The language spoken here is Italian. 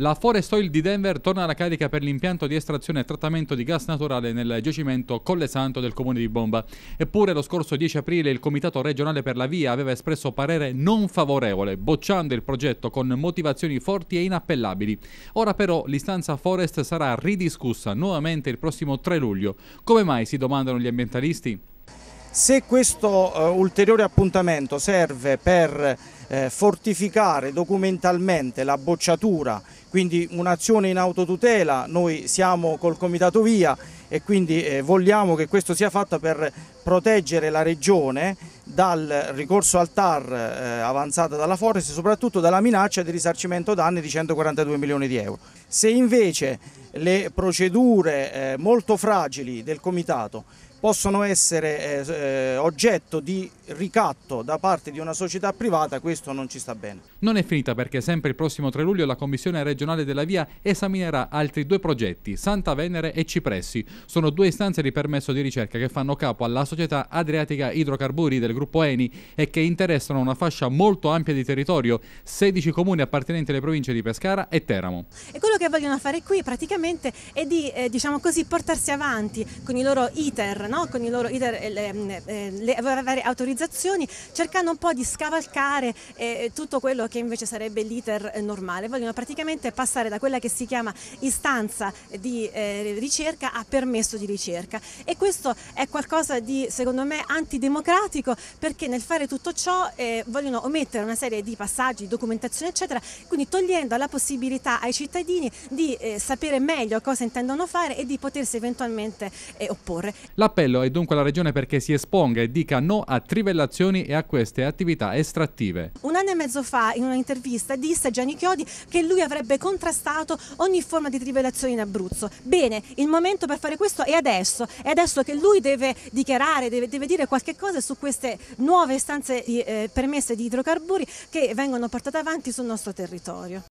La Forest Oil di Denver torna alla carica per l'impianto di estrazione e trattamento di gas naturale nel giacimento Colle Santo del comune di Bomba. Eppure lo scorso 10 aprile il Comitato regionale per la via aveva espresso parere non favorevole, bocciando il progetto con motivazioni forti e inappellabili. Ora però l'istanza Forest sarà ridiscussa nuovamente il prossimo 3 luglio. Come mai si domandano gli ambientalisti? Se questo uh, ulteriore appuntamento serve per eh, fortificare documentalmente la bocciatura quindi un'azione in autotutela, noi siamo col Comitato Via e quindi eh, vogliamo che questo sia fatto per proteggere la regione dal ricorso al TAR eh, avanzata dalla Forest e soprattutto dalla minaccia di risarcimento danni di 142 milioni di euro. Se invece le procedure eh, molto fragili del Comitato possono essere eh, eh, oggetto di ricatto da parte di una società privata, questo non ci sta bene. Non è finita perché sempre il prossimo 3 luglio la Commissione regionale della Via esaminerà altri due progetti, Santa Venere e Cipressi. Sono due istanze di permesso di ricerca che fanno capo alla società Adriatica Idrocarburi del gruppo Eni e che interessano una fascia molto ampia di territorio, 16 comuni appartenenti alle province di Pescara e Teramo. E quello che vogliono fare qui praticamente è di eh, diciamo così, portarsi avanti con i loro iter no? con i loro leader eh, le, mm, eh, le, le, varie autorizzazioni, cercando un po' di scavalcare eh, tutto quello che invece sarebbe l'iter eh, normale. Vogliono praticamente passare da quella che si chiama istanza di eh, ricerca a permesso di ricerca e questo è qualcosa di secondo me antidemocratico perché nel fare tutto ciò eh, vogliono omettere una serie di passaggi, documentazione eccetera, quindi togliendo la possibilità ai cittadini di sapere meglio cosa intendono fare e di potersi eventualmente opporre. La L'appello è dunque alla Regione perché si esponga e dica no a trivellazioni e a queste attività estrattive. Un anno e mezzo fa in un'intervista disse Gianni Chiodi che lui avrebbe contrastato ogni forma di trivellazione in Abruzzo. Bene, il momento per fare questo è adesso, è adesso che lui deve dichiarare, deve, deve dire qualche cosa su queste nuove stanze di eh, permesse di idrocarburi che vengono portate avanti sul nostro territorio.